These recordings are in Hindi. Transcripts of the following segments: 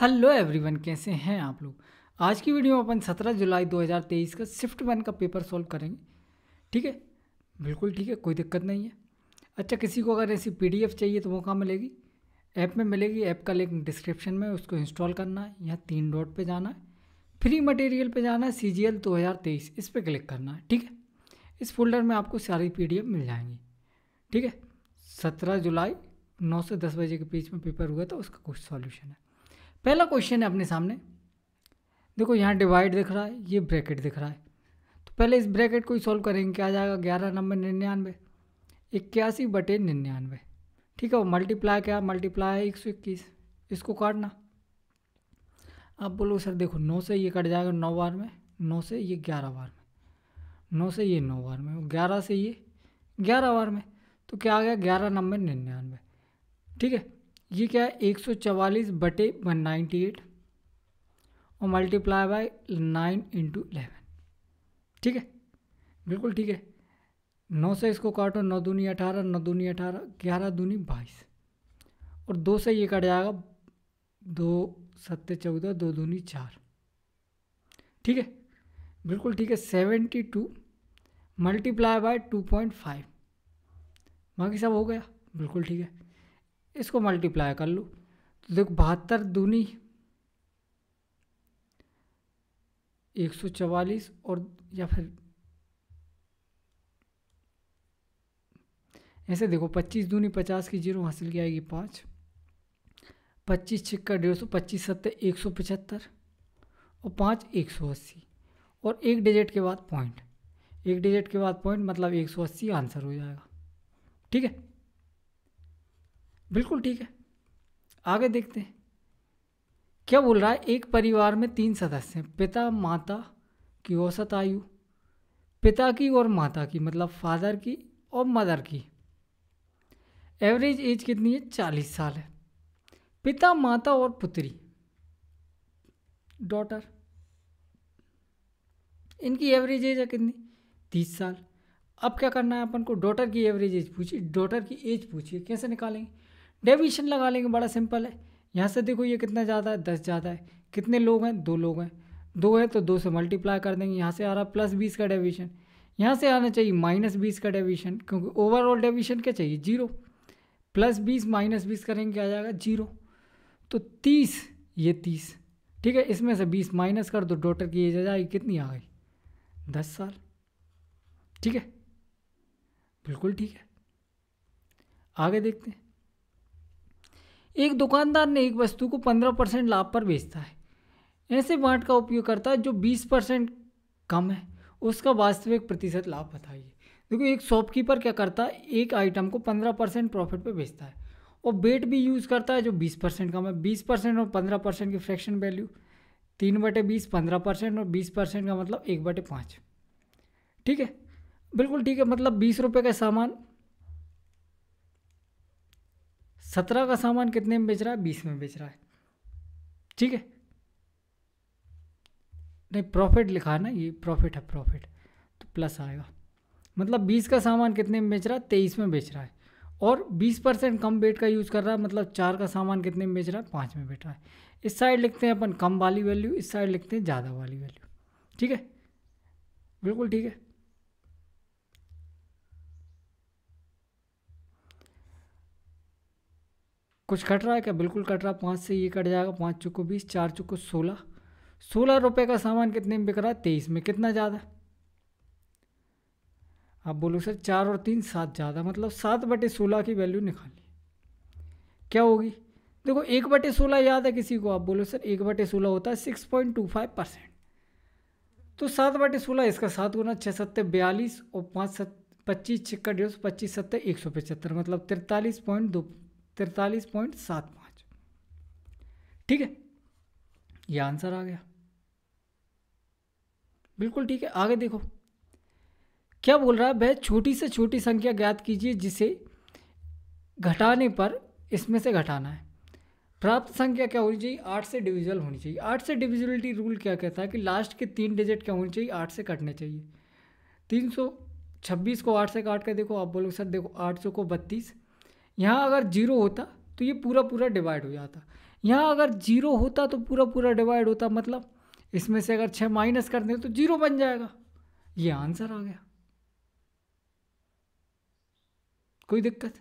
हेलो एवरीवन कैसे हैं आप लोग आज की वीडियो में अपन 17 जुलाई 2023 का शिफ्ट वन का पेपर सॉल्व करेंगे ठीक है बिल्कुल ठीक है कोई दिक्कत नहीं है अच्छा किसी को अगर ऐसी पीडीएफ चाहिए तो वो कहाँ मिलेगी ऐप में मिलेगी ऐप का लिंक डिस्क्रिप्शन में उसको इंस्टॉल करना है यहाँ तीन डॉट पर जाना है फ्री मटेरियल पर जाना है सी जी एल दो हज़ार तेईस इस पर क्लिक करना है ठीक है इस फोल्डर में आपको सारी पी डी एफ मिल जाएंगी ठीक है सत्रह जुलाई नौ से दस बजे के बीच में पेपर हुआ था उसका कुछ सॉल्यूशन है पहला क्वेश्चन है अपने सामने देखो यहाँ डिवाइड दिख रहा है ये ब्रैकेट दिख रहा है तो पहले इस ब्रैकेट को ही सॉल्व करेंगे क्या जाएगा ग्यारह नंबर निन्यानवे इक्यासी बटे निन्यानवे ठीक है वो मल्टीप्लाई क्या मल्टीप्लाई है एक सौ इक्कीस इसको काटना आप बोलो सर देखो नौ से ये कट जाएगा नौ बार में नौ से ये ग्यारह बार में नौ से ये नौ बार में ग्यारह से ये ग्यारह बार में तो क्या आ गया ग्यारह नंबर निन्यानवे ठीक है ये क्या है एक सौ चवालीस बटे वन नाइन्टी एट और multiply by nine into eleven ठीक है बिल्कुल ठीक है नौ से इसको काटो नौ दूनी अठारह नौ दूनी अठारह ग्यारह दूनी बाईस और दो से ये कट जाएगा दो सत्ते चौदह दो दूनी चार ठीक है बिल्कुल ठीक है seventy two multiply by two point five बाकी सब हो गया बिल्कुल ठीक है इसको मल्टीप्लाई कर लो तो देखो बहत्तर दूनी एक सौ चवालीस और या फिर ऐसे देखो पच्चीस दूनी पचास की जीरो हासिल की आएगी पाँच पच्चीस छिक्का डेढ़ सौ पच्चीस सत्तर एक सौ पचहत्तर और पाँच एक सौ अस्सी और एक डिजिट के बाद पॉइंट एक डिजिट के बाद पॉइंट मतलब एक सौ अस्सी आंसर हो जाएगा ठीक है बिल्कुल ठीक है आगे देखते हैं क्या बोल रहा है एक परिवार में तीन सदस्य हैं पिता माता की औसत आयु पिता की और माता की मतलब फादर की और मदर की एवरेज एज कितनी है चालीस साल है पिता माता और पुत्री डॉटर इनकी एवरेज एज है कितनी तीस साल अब क्या करना है अपन को डॉटर की एवरेज एज पूछिए डॉटर की एज पूछिए कैसे निकालेंगे डेविएशन लगा लेंगे बड़ा सिंपल है यहाँ से देखो ये कितना ज़्यादा है दस ज़्यादा है कितने लोग हैं दो लोग हैं दो है तो दो से मल्टीप्लाई कर देंगे यहाँ से आ रहा है प्लस बीस का डेविएशन यहाँ से आना चाहिए माइनस बीस का डेविएशन क्योंकि ओवरऑल डेविएशन क्या चाहिए जीरो प्लस बीस माइनस बीस करेंगे क्या जाएगा जीरो तो तीस ये तीस ठीक है इसमें से बीस माइनस कर दो डॉटर की एज आ जाएगी कितनी आ गई दस साल ठीक है बिल्कुल ठीक है आगे देखते हैं एक दुकानदार ने एक वस्तु को पंद्रह परसेंट लाभ पर बेचता है ऐसे बांट का उपयोग करता है जो बीस परसेंट कम है उसका वास्तविक प्रतिशत लाभ बताइए देखो एक शॉपकीपर क्या करता है एक आइटम को पंद्रह परसेंट प्रॉफिट पर बेचता है और बेट भी यूज़ करता है जो बीस परसेंट कम है बीस परसेंट और पंद्रह परसेंट की फ्रैक्शन वैल्यू तीन बटे बीस पंद्रह परसेंट और बीस परसेंट का मतलब एक बटे पाँच ठीक है बिल्कुल ठीक है मतलब बीस रुपये का सामान सत्रह का सामान कितने में बेच रहा है बीस में बेच रहा है ठीक है नहीं प्रॉफिट लिखा है ना ये प्रॉफिट है प्रॉफिट तो प्लस आएगा मतलब बीस का सामान कितने में बेच रहा है तेईस में बेच रहा है और बीस परसेंट कम वेट का यूज़ कर रहा है मतलब चार का सामान कितने में बेच रहा है पाँच में बेच रहा है इस साइड लिखते हैं अपन कम वाली वैल्यू इस साइड लिखते हैं ज़्यादा वाली वैल्यू ठीक है बिल्कुल ठीक है कुछ कट रहा है क्या बिल्कुल कट रहा है पाँच से ये कट जाएगा पाँच चुको बीस चार चुको सोलह सोलह रुपये का सामान कितने में बिक रहा है तेईस में कितना ज़्यादा आप बोलो सर चार और तीन सात ज़्यादा मतलब सात बटे सोलह की वैल्यू निकाली क्या होगी देखो एक बटे सोलह याद है किसी को आप बोलो सर एक बटे सोलह होता है six point two five percent तो सात बटे सोलह इसका सात गुना छः सत्तर बयालीस और पाँच सत पच्चीस छिक्का डेढ़ सौ पच्चीस सत्तर एक सौ पचहत्तर मतलब तिरतालीस पॉइंट दो तिरतालीस पॉइंट सात पाँच ठीक है यह आंसर आ गया बिल्कुल ठीक है आगे देखो क्या बोल रहा है भाई छोटी से छोटी संख्या ज्ञात कीजिए जिसे घटाने पर इसमें से घटाना है प्राप्त संख्या क्या होनी चाहिए आठ से डिविजल होनी चाहिए आठ से डिविजिलिटी रूल क्या कहता है कि लास्ट के तीन डिजिट क्या होने चाहिए आठ से कटने चाहिए तीन सौ छब्बीस को आठ से काट कर देखो आप बोलोगे सर देखो आठ सौ को बत्तीस यहाँ अगर जीरो होता तो ये पूरा पूरा डिवाइड हो जाता यहाँ अगर जीरो होता तो पूरा पूरा डिवाइड होता मतलब इसमें से अगर छः माइनस कर दें तो जीरो बन जाएगा ये आंसर आ गया कोई दिक्कत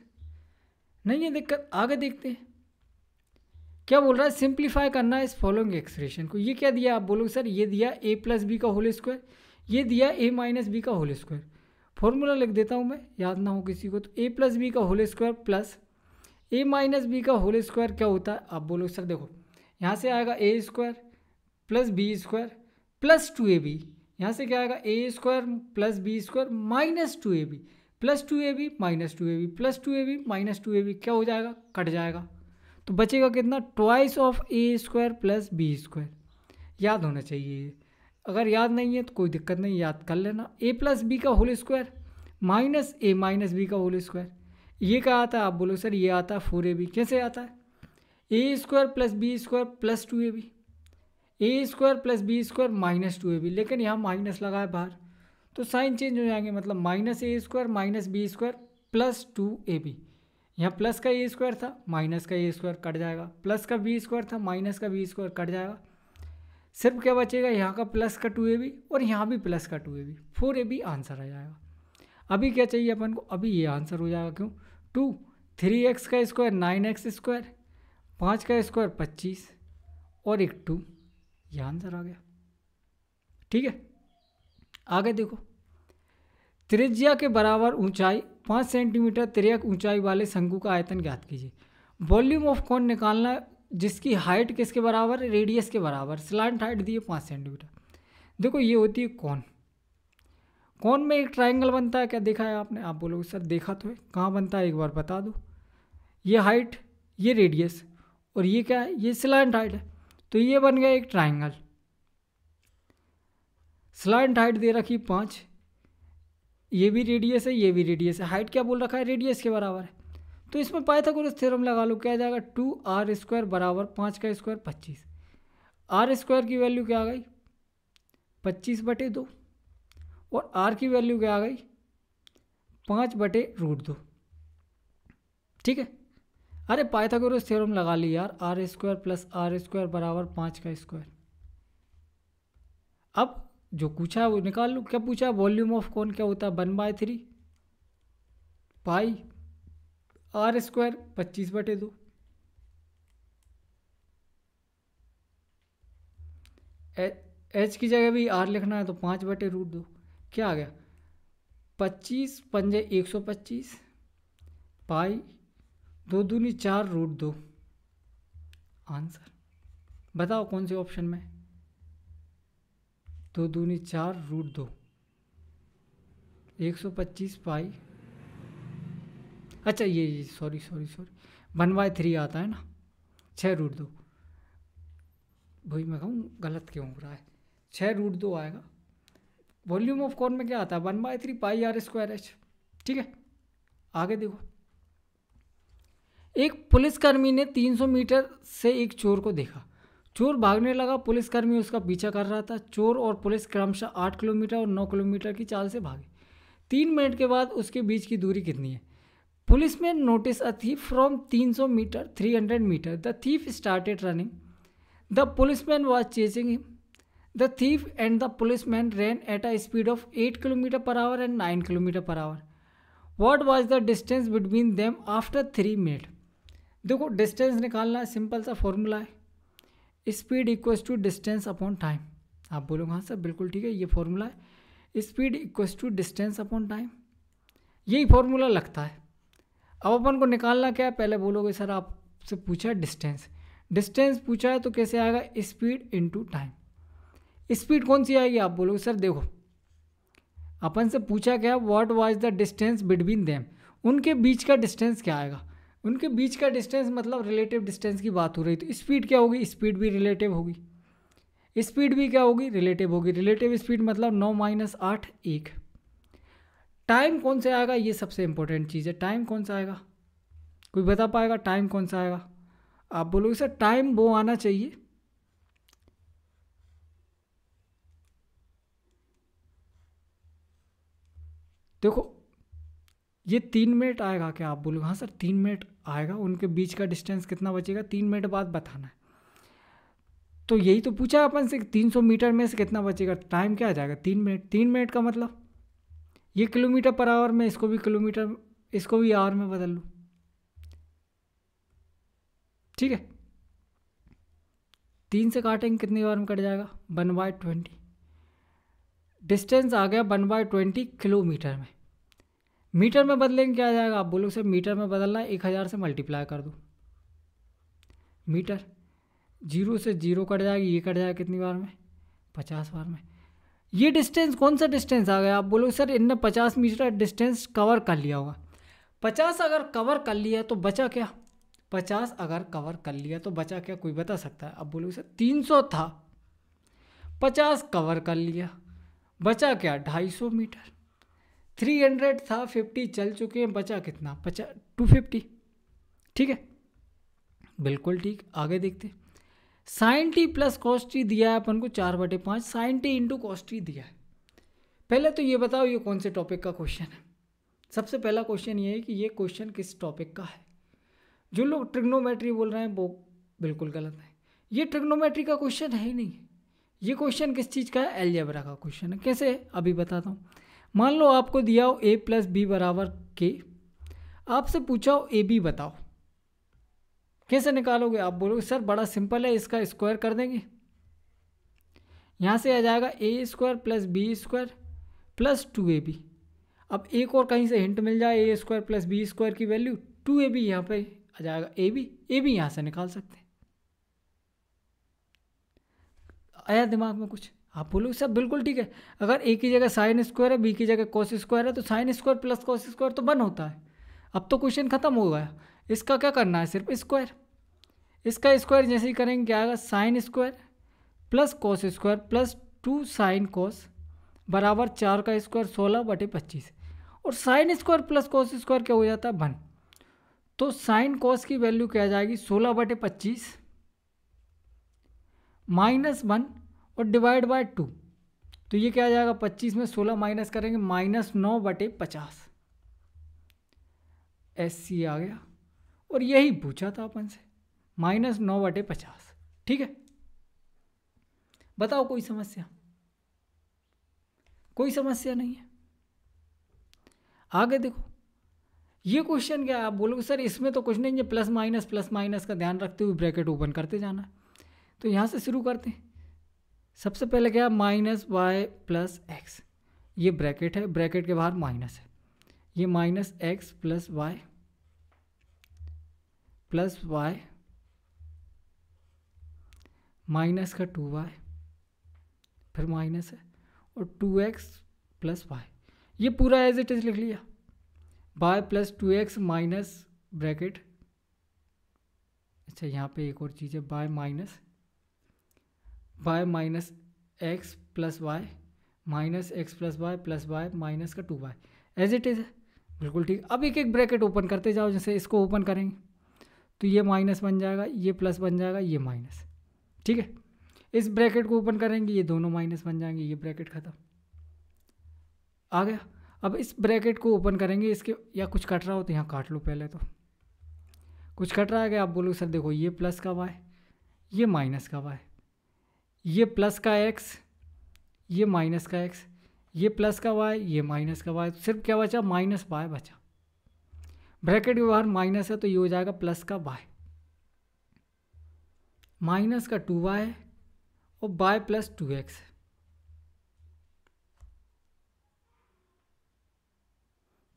नहीं है दिक्कत आगे देखते हैं क्या बोल रहा है सिंप्लीफाई करना है इस फॉलोइंग एक्सप्रेशन को ये क्या दिया आप बोलोगे सर ये दिया ए प्लस बी का होल स्क्वायर ये दिया ए माइनस बी का होल स्क्वायर फॉर्मूला लिख देता हूँ मैं याद ना हो किसी को तो ए प्लस बी का whole square plus A minus B का होल स्क्वायर क्या होता है आप बोलो सर देखो यहाँ से आएगा A square plus B square plus two A B यहाँ से क्या आएगा A square plus B square minus two A B plus two A B minus two A B plus two A B minus two A B क्या हो जाएगा कट जाएगा तो बचेगा कितना twice of A square plus B square याद होना चाहिए अगर याद नहीं है तो कोई दिक्कत नहीं याद कर लेना ए प्लस बी का whole square minus A minus B का होल स्क्वायर ये क्या आता है आप बोलो सर ये आता है फोर ए बी कैसे आता है A square plus B square plus two A B A square plus B square minus two A B लेकिन यहाँ माइनस लगा है बाहर तो साइन चेंज हो जाएंगे मतलब minus A square minus B square plus two A B यहाँ प्लस का ए स्क्वायर था माइनस का ए स्क्वायर कट जाएगा प्लस का बी स्क्वायर था माइनस का बी स्क्वायर कट जाएगा सिर्फ क्या बचेगा यहाँ का प्लस का टू ए बी और यहाँ भी प्लस का two A B four A B answer आ जाएगा अभी क्या चाहिए अपन को अभी ये आंसर हो जाएगा क्यों टू थ्री एक्स का स्क्वायर नाइन एक्स स्क्वायर पाँच का स्क्वायर पच्चीस और एक टू ये आंसर आ गया ठीक है आगे देखो त्रिज्या के बराबर ऊंचाई पाँच सेंटीमीटर त्रियक ऊंचाई वाले शंकु का आयतन ज्ञात कीजिए वॉल्यूम ऑफ कौन निकालना जिसकी हाइट किसके बराबर है रेडियस के बराबर स्लांट हाइट दी है पाँच सेंटीमीटर देखो ये होती है कौन कौन में एक ट्राइंगल बनता है क्या देखा है आपने आप बोलोगे सर देखा तो है कहाँ बनता है एक बार बता दो ये हाइट ये रेडियस और ये क्या है ये स्लांट हाइट है तो ये बन गया एक ट्राइंगल स्लांट हाइट दे रखी पाँच ये भी रेडियस है ये भी रेडियस है हाइट क्या बोल रखा है रेडियस के बराबर है तो इसमें पाइथागोरस थ्योरम लगा लो क्या जाएगा टू आर स्क्वायर बराबर पाँच का स्क्वायर पच्चीस आर स्क्वायर की वैल्यू क्या आ गई पच्चीस बटे दो और आर की वैल्यू क्या आ गई पाँच बटे रूट दो ठीक है अरे पाइथागोरस थ्योरम लगा ली यार R square plus R square बराबर पाँच का स्क्वायर अब जो पूछा है वो निकाल लो क्या पूछा है वॉल्यूम ऑफ कौन क्या होता है one by three pi R square पच्चीस बटे दो एच की जगह भी आर लिखना है तो पाँच बटे रूट दो क्या आ गया पच्चीस पंजे एक सौ पच्चीस पाई दो दूनी चार रूट दो आंसर बताओ कौन से ऑप्शन में दो दूनी चार रूट दो एक सौ पच्चीस पाई अच्छा ये ये sorry sorry sorry one by three आता है ना छः रूट दो भाई मैं कहूँ गलत क्यों हो रहा है छः रूट दो आएगा वॉल्यूम ऑफ कॉर्न में क्या आता है one by three pi R square H ठीक है आगे देखो एक पुलिसकर्मी ने 300 मीटर से एक चोर को देखा चोर भागने लगा पुलिसकर्मी उसका पीछा कर रहा था चोर और पुलिस क्रमशः आठ किलोमीटर और नौ किलोमीटर की चाल से भागे तीन मिनट के बाद उसके बीच की दूरी कितनी है पुलिस में notice a thief from 300 metre 300 metre the thief started running the police man was chasing him the thief and the police man ran at a speed of 8 kilometre per hour and 9 kilometre per hour what was the distance between them after three minute देखो डिस्टेंस निकालना सिंपल सा फॉर्मूला है speed equals to distance upon time आप बोलोगे हाँ सर बिल्कुल ठीक है ये फॉर्मूला है speed equals to distance upon time यही फॉर्मूला लगता है अब अपन को निकालना क्या है पहले बोलोगे सर आपसे पूछा है डिस्टेंस डिस्टेंस पूछा है तो कैसे आएगा स्पीड इंटू टाइम स्पीड कौन सी आएगी आप बोलोगे सर देखो अपन से पूछा क्या what was the distance between them उनके बीच का डिस्टेंस क्या आएगा उनके बीच का डिस्टेंस मतलब रिलेटिव डिस्टेंस की बात हो रही तो स्पीड क्या होगी स्पीड भी रिलेटिव होगी स्पीड भी क्या होगी रिलेटिव होगी रिलेटिव स्पीड मतलब नौ माइनस आठ एक टाइम कौन सा आएगा ये सबसे इम्पोर्टेंट चीज़ है टाइम कौन सा आएगा कोई बता पाएगा टाइम कौन सा आएगा आप बोलोगे सर टाइम वो आना चाहिए देखो ये तीन मिनट आएगा क्या आप बोलोगे हाँ सर तीन मिनट आएगा उनके बीच का डिस्टेंस कितना बचेगा तीन मिनट बाद बताना है तो यही तो पूछा अपन से तीन सौ मीटर में से कितना बचेगा टाइम क्या आ जाएगा तीन मिनट तीन मिनट का मतलब ये किलोमीटर पर आवर में इसको भी किलोमीटर इसको भी आवर में बदल लूँ ठीक है तीन से काटेंगे कितनी बार में कट जाएगा वन बाय ट्वेंटी डिस्टेंस आ गया वन बाय ट्वेंटी किलोमीटर में मीटर में बदलेंगे क्या जाएगा आप बोलो सर मीटर में बदलना एक हज़ार से मल्टीप्लाई कर दो मीटर जीरो से जीरो कट जाएगी ये कट जाएगा कितनी बार में पचास बार में ये डिस्टेंस कौन सा डिस्टेंस आ गया आप बोलोगे सर इनने पचास मीटर डिस्टेंस कवर कर लिया होगा पचास अगर कवर कर लिया तो बचा क्या पचास अगर कवर कर लिया तो बचा क्या कोई बता सकता है अब बोलोगे सर तीन सौ था पचास कवर कर लिया बचा क्या ढाई सौ मीटर थ्री हंड्रेड था फिफ्टी चल चुके हैं बचा कितना पचास टू फिफ्टी ठीक है बिल्कुल ठीक आगे देखते हैं साइन टी प्लस कॉस्टी दिया है अपन को चार बटे पाँच साइन टी इंटू कॉस्टी दिया है पहले तो ये बताओ ये कौन से टॉपिक का क्वेश्चन है सबसे पहला क्वेश्चन ये है कि ये क्वेश्चन किस टॉपिक का है जो लोग ट्रिग्नोमेट्री बोल रहे हैं वो बिल्कुल गलत है ये ट्रिग्नोमेट्री का क्वेश्चन है ही नहीं ये क्वेश्चन किस चीज़ का है एलजेबरा का क्वेश्चन है कैसे अभी बताता हूँ मान लो आपको दिया हो ए प्लस बी बराबर के आपसे पूछा हो ए बी बताओ कैसे निकालोगे आप बोलोगे सर बड़ा सिंपल है इसका स्क्वायर कर देंगे यहाँ से आ जाएगा A square plus B square plus two A B अब एक और कहीं से हिंट मिल जाए A square plus B square की वैल्यू टू ए बी यहाँ पर आ जाएगा ए बी ए बी यहाँ से निकाल सकते हैं आया दिमाग में कुछ आप बोलोगे सब बिल्कुल ठीक है अगर ए की जगह साइन स्क्वायर है बी की जगह कॉस स्क्वायर है तो sine square plus cos square तो बन होता है अब तो क्वेश्चन खत्म हो गया इसका क्या करना है सिर्फ स्क्वायर इसका स्क्वायर जैसे ही करेंगे क्या आएगा sine square plus cos square plus two sine cos बराबर चार का स्क्वायर सोलह बटे पच्चीस और sine square plus cos square क्या हो जाता है वन तो साइन कोस की वैल्यू क्या जाएगी सोलह बटे पच्चीस माइनस वन और डिवाइड बाय टू तो ये क्या आ जाएगा पच्चीस में सोलह माइनस करेंगे माइनस नौ बटे पचास एस सी आ गया और यही पूछा था अपन से माइनस नौ बटे पचास ठीक है बताओ कोई समस्या कोई समस्या नहीं है आगे देखो ये क्वेश्चन क्या आप बोलोगे सर इसमें तो कुछ नहीं है प्लस माइनस प्लस माइनस का ध्यान रखते हुए ब्रैकेट ओपन करते जाना है तो यहाँ से शुरू करते हैं सबसे पहले क्या माइनस वाई प्लस एक्स ये ब्रैकेट है ब्रैकेट के बाहर माइनस है ये minus X plus Y plus Y minus का टू वाई फिर माइनस है और टू एक्स प्लस वाई ये पूरा एज इट इज़ लिख लिया Y plus two X minus bracket अच्छा यहाँ पे एक और चीज़ है Y minus Y minus X plus Y minus X plus Y plus Y minus का two Y as it is बिल्कुल ठीक अब एक एक ब्रैकेट ओपन करते जाओ जैसे इसको ओपन करेंगे तो ये माइनस बन जाएगा ये प्लस बन जाएगा ये माइनस ठीक है इस ब्रैकेट को ओपन करेंगे ये दोनों माइनस बन जाएंगे ये ब्रैकेट ख़त्म आ गया अब इस ब्रैकेट को ओपन करेंगे इसके या कुछ कट रहा हो तो यहाँ काट लो पहले तो कुछ कट रहा है क्या आप बोलो सर देखो ये प्लस का वाई ये माइनस का वाई ये प्लस का एक्स ये माइनस का एक्स ये प्लस का वाई ये माइनस का वाई तो सिर्फ क्या बचा माइनस वाई बचा ब्रैकेट के बाहर माइनस है तो ये हो जाएगा प्लस का बाय माइनस का टू वाई है और बाय प्लस टू एक्स है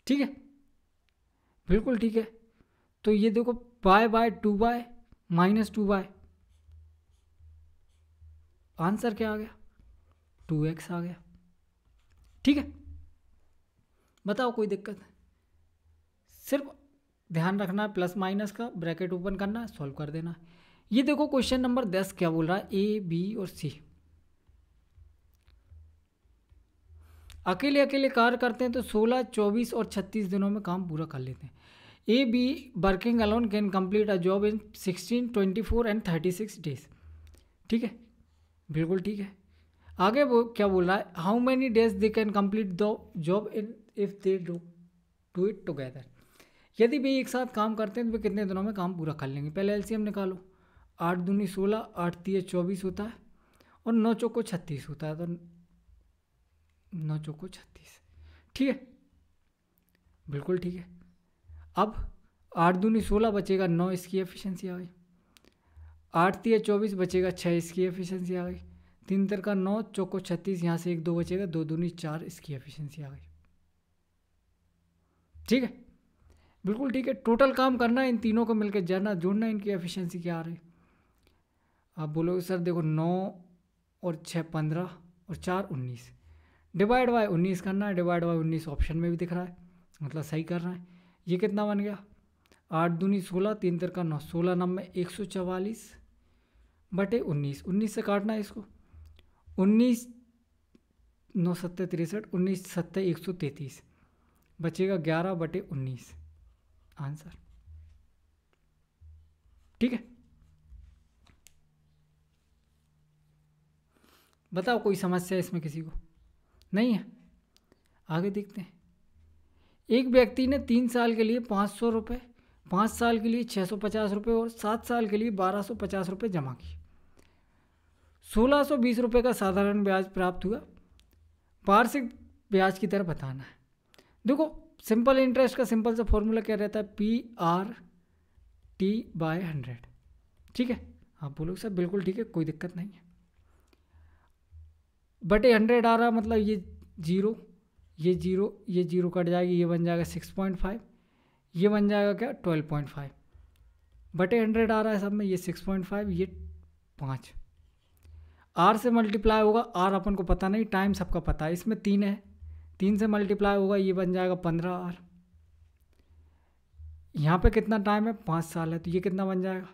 ठीक है बिल्कुल ठीक है तो ये देखो by by two by minus two by answer क्या आ गया टू एक्स आ गया ठीक है बताओ कोई दिक्कत है सिर्फ ध्यान रखना है प्लस माइनस का ब्रैकेट ओपन करना सॉल्व कर देना ये देखो क्वेश्चन नंबर दस क्या बोल रहा है ए बी और सी अकेले अकेले कार्य करते हैं तो 16, 24 और 36 दिनों में काम पूरा कर लेते हैं A B working alone can complete a job in 16, 24 and 36 days ठीक है बिल्कुल ठीक है आगे वो क्या बोल रहा है how many days they can complete the job in if they do do it together यदि वे एक साथ काम करते हैं तो वे कितने दिनों में काम पूरा कर लेंगे पहले एलसीएम निकालो आठ दूनी सोलह आठ तीय चौबीस होता है और नौ चौको छत्तीस होता है तो नौ चौको छत्तीस ठीक है बिल्कुल ठीक है अब आठ दूनी सोलह बचेगा नौ इसकी एफिशिएंसी आ गई आठ तीय चौबीस बचेगा छः इसकी एफिशिएंसी आ गई तीन तर का नौ चौको छत्तीस यहाँ से एक दो बचेगा दो दूनी चार इसकी एफिशिएंसी आ गई ठीक है बिल्कुल ठीक है टोटल काम करना है इन तीनों को मिलकर जानना जोड़ना इनकी एफिशिएंसी क्या आ रही आप बोलोगे सर देखो नौ और छः पंद्रह और चार उन्नीस डिवाइड बाय उन्नीस करना है डिवाइड बाय उन्नीस ऑप्शन में भी दिख रहा है मतलब सही कर रहा है ये कितना बन गया आठ दूनी सोलह तीन तर का नौ सोलह नम्बर एक सौ चवालीस बटे उन्नीस उन्नीस से काटना है इसको उन्नीस नौ सत्तर तिरसठ उन्नीस सत्तर एक सौ तैंतीस बचेगा ग्यारह बटे उन्नीस आंसर ठीक है बताओ कोई समस्या है इसमें किसी को नहीं है आगे देखते हैं एक व्यक्ति ने तीन साल के लिए पाँच सौ रुपये पाँच साल के लिए छः सौ पचास रुपये और सात साल के लिए बारह सौ पचास रुपये जमा किए सोलह सौ बीस रुपये का साधारण ब्याज प्राप्त हुआ वार्षिक ब्याज की दर बताना है देखो सिंपल इंटरेस्ट का सिंपल सा फॉर्मूला क्या रहता है P R T by hundred ठीक है आप बोलोगे सर बिल्कुल ठीक है कोई दिक्कत नहीं है बटे हंड्रेड आ रहा मतलब ये जीरो ये जीरो ये जीरो कट जाएगी ये बन जाएगा सिक्स पॉइंट फाइव ये बन जाएगा क्या ट्वेल्व पॉइंट फाइव बटे हंड्रेड आ रहा है सब में ये सिक्स पॉइंट फाइव ये पाँच आर से मल्टीप्लाई होगा आर अपन को पता नहीं टाइम सबका पता है इसमें तीन है तीन से मल्टीप्लाई होगा ये बन जाएगा पंद्रह आर यहाँ पे कितना टाइम है पाँच साल है तो ये कितना बन जाएगा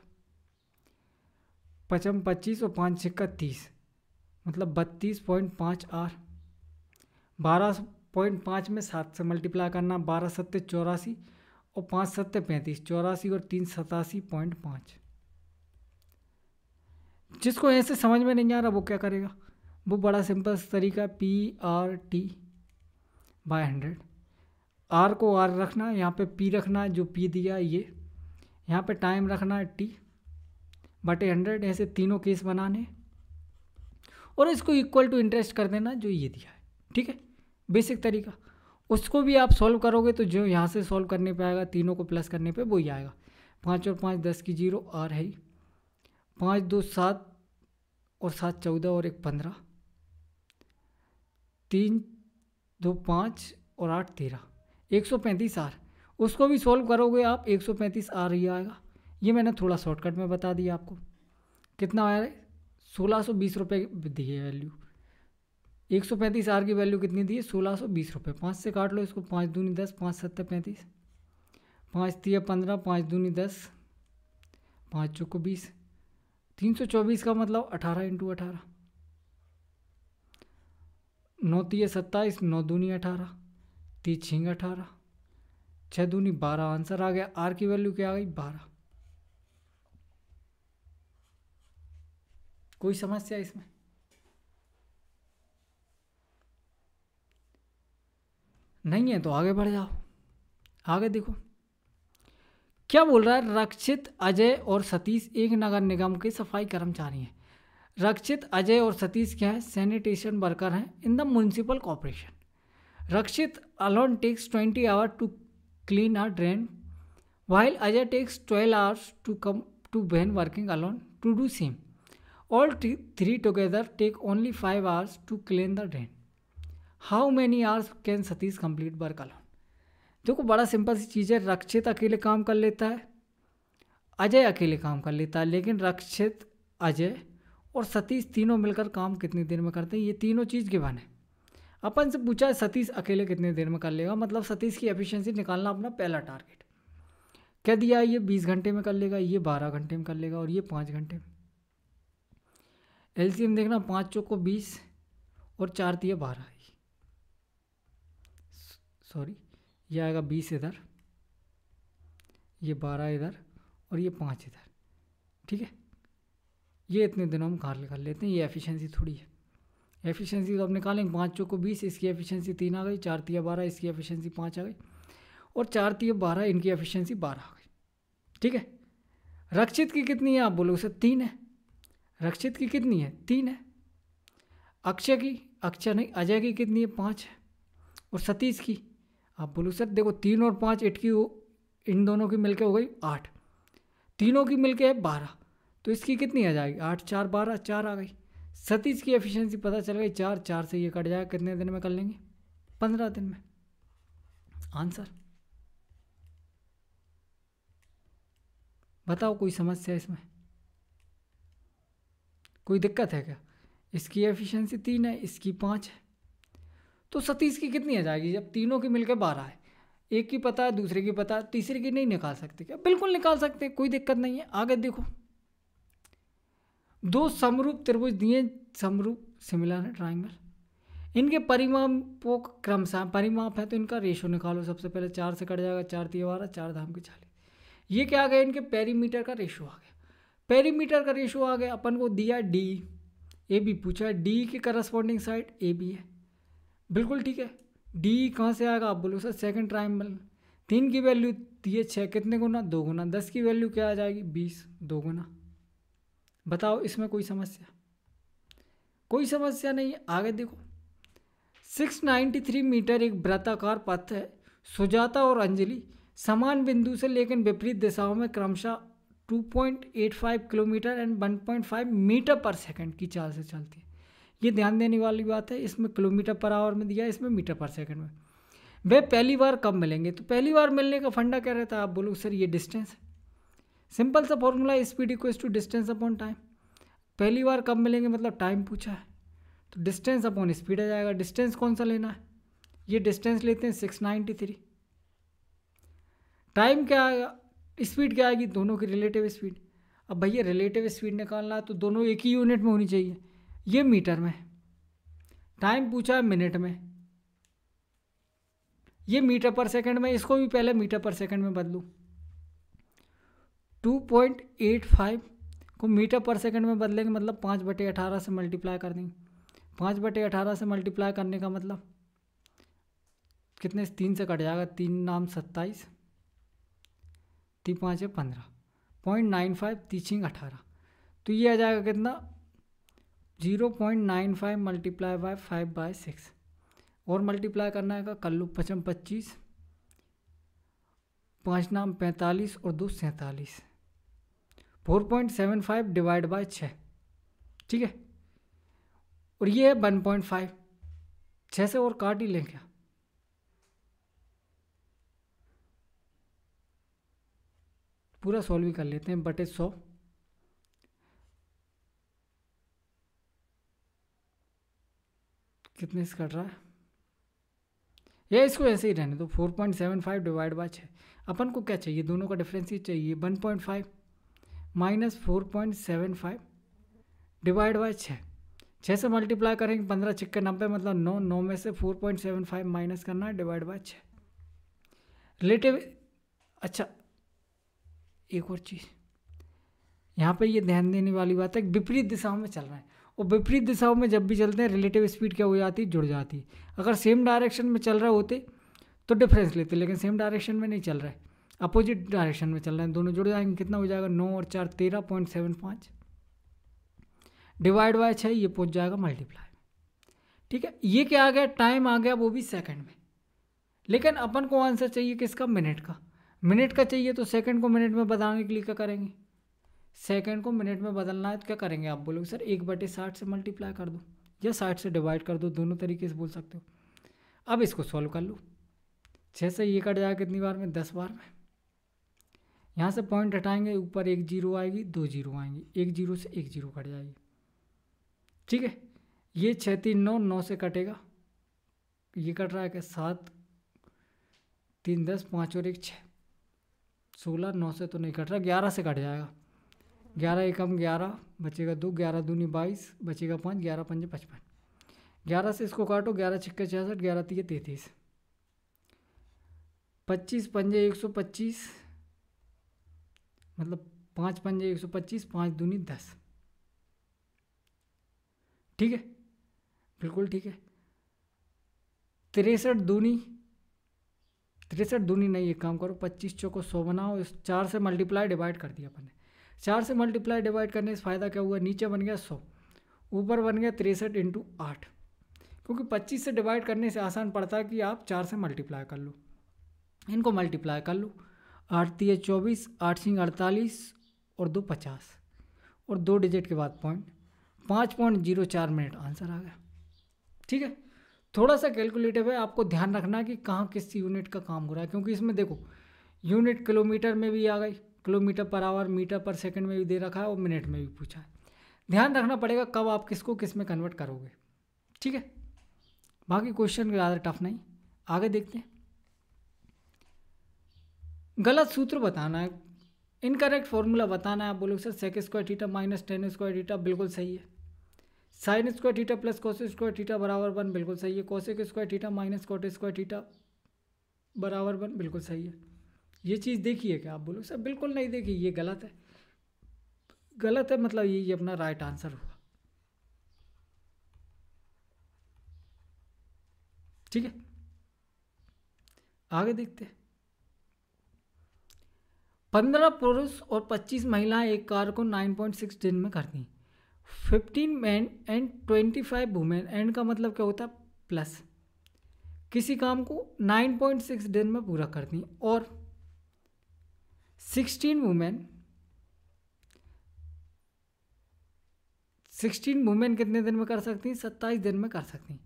पचम पच्चीस और पाँच छिक्का तीस मतलब बत्तीस पॉइंट पाँच आर बारह पॉइंट पाँच में सात से मल्टीप्लाई करना बारह सत्ते चौरासी और पाँच सत्ते पैंतीस चौरासी और तीन सतासी पॉइंट पाँच जिसको ऐसे समझ में नहीं आ रहा वो क्या करेगा वो बड़ा सिंपल तरीका P R T by hundred R को आर रखना यहाँ पे पी रखना है जो पी दिया ये यहाँ पे टाइम रखना है टी बटे हंड्रेड ऐसे तीनों केस बनाने और इसको इक्वल टू इंटरेस्ट कर देना जो ये दिया है ठीक है बेसिक तरीका उसको भी आप सॉल्व करोगे तो जो यहाँ से सॉल्व करने पे आएगा तीनों को प्लस करने पे वही आएगा पाँच और पाँच दस की जीरो आर है ही पाँच दो सात और सात चौदह और एक पंद्रह तीन दो पाँच और आठ तेरह एक सौ पैंतीस आर उसको भी सॉल्व करोगे आप एक सौ पैंतीस आर ही आएगा ये मैंने थोड़ा शॉर्टकट में बता दिया आपको कितना आया सोलह सौ बीस रुपये दी है वैल्यू एक सौ पैंतीस आर की वैल्यू कितनी दी है सोलह सौ बीस रुपये पाँच से काट लो इसको पाँच दूनी दस पाँच सत्तर पैंतीस पाँच तीय पंद्रह पाँच दूनी दस पाँच चौको बीस तीन सौ चौबीस का मतलब अठारह इंटू अठारह नौ तीय सत्ताईस नौ दूनी अठारह तीस छिंग अठारह छः दूनी बारह आंसर आ गया आर की वैल्यू क्या आ गई बारह कोई समस्या इसमें नहीं है तो आगे बढ़ जाओ आगे देखो क्या बोल रहा है रक्षित अजय और सतीश एक नगर निगम के सफाई कर्मचारी हैं रक्षित अजय और सतीश क्या है सैनिटेशन वर्कर हैं in the municipal corporation Rakshit alone takes twenty hour to clean our drain while Ajay takes twelve hours to come to Ben working alone to do same all three together take only five hours to clean the drain how many hours can Satish complete work alone देखो बड़ा सिंपल सी चीज़ है रक्षित अकेले काम कर लेता है अजय अकेले काम कर लेता है लेकिन रक्षित अजय और सतीश तीनों मिलकर काम कितनी देर में करते हैं ये तीनों चीज़ गिवन है अपन से पूछा है सतीश अकेले कितने देर में कर लेगा मतलब सतीश की एफिशिएंसी निकालना अपना पहला टारगेट कह दिया ये बीस घंटे में कर लेगा ये बारह घंटे में कर लेगा और ये पाँच घंटे में एल देखना पाँच चौको बीस और चार दिया बारह सॉरी ये आएगा बीस इधर ये बारह इधर और ये पाँच इधर ठीक है ये इतने दिनों हम कार निकाल लेते हैं ये एफिशिएंसी थोड़ी है एफिशिएंसी तो आप निकालेंगे पाँच चौको बीस इसकी एफिशिएंसी तीन आ गई चार तीय बारह इसकी एफिशिएंसी पाँच आ गई और चार तीय बारह इनकी एफिशिएंसी बारह आ गई ठीक है रक्षित की कितनी है आप बोलो सर तीन है रक्षित की कितनी है तीन है अक्षय की अक्षय नहीं अजय की कितनी है पाँच है और सतीश की आप बोलो सर देखो तीन और पाँच इट की इन दोनों की मिलकर हो गई आठ तीनों की मिलकर है बारह तो इसकी कितनी आ जाएगी आठ चार बारह चार आ गई सतीश की एफिशिएंसी पता चल गई चार चार से ये कट जाएगा कितने दिन में कर लेंगे पंद्रह दिन में आंसर बताओ कोई समस्या इसमें कोई दिक्कत है क्या इसकी एफिशिएंसी तीन है इसकी पाँच है तो सतीश की कितनी आ जाएगी जब तीनों की मिलकर बारह है एक की पता है दूसरे की पता है तीसरे की नहीं निकाल सकते क्या बिल्कुल निकाल सकते कोई दिक्कत नहीं है आगे देखो दो समरूप त्रिभुज दिए समरूप सिमिलर है ट्राइंगल इनके परिमापों क्रमशः परिमाप है तो इनका रेशो निकालो सबसे पहले चार से कट जाएगा चार तीन बारह चार धाम की चालीस ये क्या आ गया इनके पेरीमीटर का रेशो आ गया पेरीमीटर का रेशो आ गया अपन को दिया डी ए बी पूछा डी के करस्पॉन्डिंग साइड ए बी है बिल्कुल ठीक है डी कहाँ से आएगा आप बोलो सर सेकेंड ट्राइंगल तीन की वैल्यू दिए छः कितने गुना दो गुना दस की वैल्यू क्या आ जाएगी बीस दो गुना बताओ इसमें कोई समस्या कोई समस्या नहीं आगे देखो 693 मीटर एक वृत्ताकार पथ है सुजाता और अंजलि समान बिंदु से लेकिन विपरीत दिशाओं में क्रमशः 2.85 kilometre and 1.5 metre per second की चाल से चलती है ये ध्यान देने वाली बात है इसमें किलोमीटर पर आवर में दिया इसमें मीटर पर सेकंड में वे पहली बार कब मिलेंगे तो पहली बार मिलने का फंडा क्या रहता है आप बोलो सर ये डिस्टेंस है सिंपल सा फॉर्मूला है speed equal to distance upon time पहली बार कब मिलेंगे मतलब टाइम पूछा है तो डिस्टेंस अपॉन स्पीड आ जाएगा डिस्टेंस कौन सा लेना है ये डिस्टेंस लेते हैं सिक्स नाइन्टी थ्री टाइम क्या आएगा स्पीड क्या आएगी दोनों की रिलेटिव स्पीड अब भैया रिलेटिव स्पीड निकालना है तो दोनों एक ही यूनिट में होनी चाहिए ये मीटर में टाइम पूछा है मिनट में ये मीटर पर सेकंड में इसको भी पहले मीटर पर सेकंड में बदलूँ टू पॉइंट एट फाइव को मीटर पर सेकंड में बदलेंगे मतलब पाँच बटे अठारह से मल्टीप्लाई कर देंगे पाँच बटे अठारह से मल्टीप्लाई करने का मतलब कितने तीन से कट जाएगा तीन नाम सत्ताईस ती पाँच है पंद्रह पॉइंट नाइन फाइव तीचिंग अठारह तो ये आ जाएगा कितना zero point nine five multiply by five by six और मल्टीप्लाई करना है कल्लू पचम पच्चीस पाँच नाम पैंतालीस और दो सैंतालीस four point seven five divide by छः ठीक है और ये है वन पॉइंट फाइव छः से और काट ही लें क्या पूरा सॉल्व ही कर लेते हैं बटे सौ कितने से कट रहा है या इसको ऐसे ही रहने दो four point seven five divide by छः अपन को क्या चाहिए दोनों का डिफरेंस ही चाहिए one point five minus four point seven five divide by छः छः से मल्टीप्लाई करेंगे पंद्रह छिक्के नब्बे मतलब नौ नौ में से four point seven five minus करना है डिवाइड बाय छः रिलेटिव अच्छा एक और चीज़ यहाँ पे ये ध्यान देने वाली बात है विपरीत दिशाओं में चल रहे हैं और विपरीत दिशाओं में जब भी चलते हैं रिलेटिव स्पीड क्या हो जाती जुड़ जाती अगर सेम डायरेक्शन में चल रहे होते तो डिफरेंस लेते लेकिन सेम डायरेक्शन में नहीं चल रहा है अपोजिट डायरेक्शन में चल रहे हैं दोनों जुड़ जाएंगे कितना हो जाएगा नौ और चार तेरह पॉइंट सेवन पाँच डिवाइड बाय छः ये पहुंच जाएगा मल्टीप्लाई ठीक है ये क्या आ गया टाइम आ गया वो भी सेकंड में लेकिन अपन को आंसर चाहिए किसका मिनट का मिनट का चाहिए तो सेकंड को मिनट में बदलने के लिए क्या करेंगे सेकंड को मिनट में बदलना है तो क्या करेंगे आप बोलोगे सर एक बटे साठ से मल्टीप्लाई कर दो या साठ से डिवाइड कर दो दोनों तरीके से बोल सकते हो अब इसको सॉल्व कर लो छः से ये कट जाएगा कितनी बार में दस बार में यहाँ से पॉइंट हटाएंगे ऊपर एक जीरो आएगी दो जीरो आएंगी एक जीरो से एक जीरो कट जाएगी ठीक है ये छः तीन नौ नौ से कटेगा ये कट रहा है कि सात तीन दस पाँच और एक छः सोलह नौ से तो नहीं कट रहा ग्यारह से कट जाएगा ग्यारह एकम ग्यारह बचेगा दो ग्यारह दूनी बाईस बचेगा पाँच ग्यारह पंजे पचपन ग्यारह से इसको काटो ग्यारह छक्के छियासठ ग्यारह तीय तैंतीस पच्चीस पंजे एक सौ पच्चीस मतलब पाँच पंजे एक सौ पच्चीस पाँच दूनी दस ठीक है बिल्कुल ठीक है तिरसठ दूनी तिरसठ दूनी नहीं एक काम करो पच्चीस चौको सौ बनाओ इस चार से मल्टीप्लाई डिवाइड कर दिया अपने चार से मल्टीप्लाई डिवाइड करने से फ़ायदा क्या हुआ नीचे बन गया सौ ऊपर बन गया तिरसठ इंटू आठ क्योंकि पच्चीस से डिवाइड करने से आसान पड़ता है कि आप चार से मल्टीप्लाई कर लो इनको मल्टीप्लाई कर लो आठ तीय चौबीस आठ सिंह अड़तालीस और दो पचास और दो डिजिट के बाद पॉइंट पाँच पॉइंट जीरो चार मिनट आंसर आ गया ठीक है थोड़ा सा कैलकुलेटिव है आपको ध्यान रखना है कि कहाँ किस यूनिट का काम हो रहा है क्योंकि इसमें देखो यूनिट किलोमीटर में भी आ गई kilometre per hour meter per second में भी दे रखा है और मिनट में भी पूछा है ध्यान रखना पड़ेगा कब आप किसको किस में कन्वर्ट करोगे ठीक है बाकी क्वेश्चन ज़्यादा टफ नहीं आगे देखते हैं गलत सूत्र बताना है इनकरेक्ट फार्मूला बताना है आप बोलोगे sir sec square theta minus tan square theta बिल्कुल सही है sine square theta plus cos square theta बराबर वन बिल्कुल सही है cosec square theta minus cot square theta बराबर वन बिल्कुल सही है ये चीज़ देखिए क्या आप बोलो सर बिल्कुल नहीं देखिए ये गलत है गलत है मतलब ये अपना राइट आंसर हुआ ठीक है आगे देखते हैं पंद्रह पुरुष और पच्चीस महिलाएं एक कार को नाइन पॉइंट सिक्स दिन में करती fifteen man and twenty five women and का मतलब क्या होता है प्लस किसी काम को नाइन पॉइंट सिक्स दिन में पूरा करती और सिक्सटीन वुमेन सिक्सटीन वुमेन कितने दिन में कर सकती हैं सत्ताईस दिन में कर सकती हैं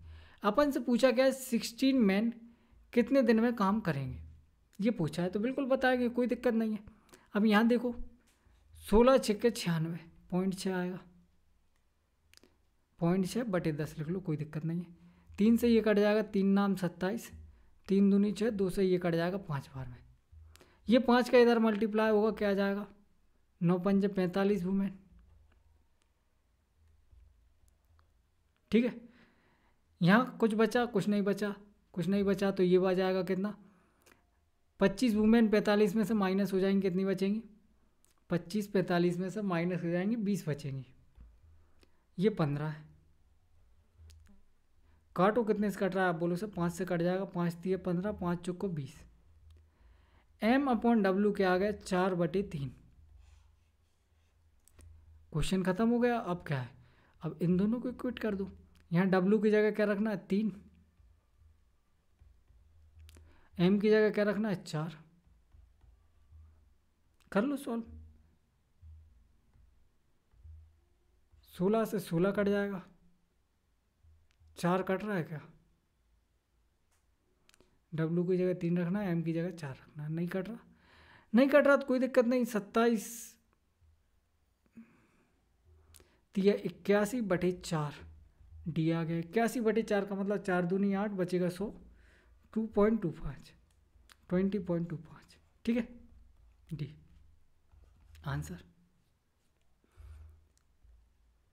अपन से पूछा गया सिक्सटीन मैन कितने दिन में काम करेंगे ये पूछा है तो बिल्कुल बताएंगे कोई दिक्कत नहीं है अब यहाँ देखो सोलह छक्के छियानवे पॉइंट छः आएगा पॉइंट छः बटे दस लिख लो कोई दिक्कत नहीं है तीन से ये कट जाएगा तीन नाम सत्ताईस तीन दूनी छः दो से ये कट जाएगा पाँच बार में ये पाँच का इधर मल्टीप्लाई होगा क्या जाएगा नौ पंजे पैंतालीस वूमेन ठीक है यहाँ कुछ बचा कुछ नहीं बचा कुछ नहीं बचा तो ये बच जाएगा कितना पच्चीस वुमेन पैंतालीस में से माइनस हो जाएंगे कितनी बचेंगी पच्चीस पैंतालीस में से माइनस हो जाएंगी बीस बचेंगी ये पंद्रह है काटो कितने से कट रहा है आप बोलो सर पाँच से कट जाएगा पाँच दिए पंद्रह पाँच चौको बीस एम अपॉन डब्ल्यू क्या आ गया चार बटे तीन क्वेश्चन खत्म हो गया अब क्या है अब इन दोनों को इक्विट कर दो यहाँ डब्ल्यू की जगह क्या रखना है तीन एम की जगह क्या रखना है चार कर लो सॉल्व सोलह से सोलह कट जाएगा चार कट रहा है क्या डब्लू की जगह तीन रखना है एम की जगह चार रखना है नहीं कट रहा नहीं कट रहा तो कोई दिक्कत नहीं सत्ताईस दिया तो इक्यासी बटे चार डी आ गया इक्यासी बटे चार का मतलब चार दूनी आठ बचेगा सौ टू पॉइंट टू पाँच ट्वेंटी पॉइंट टू पाँच ठीक है डी आंसर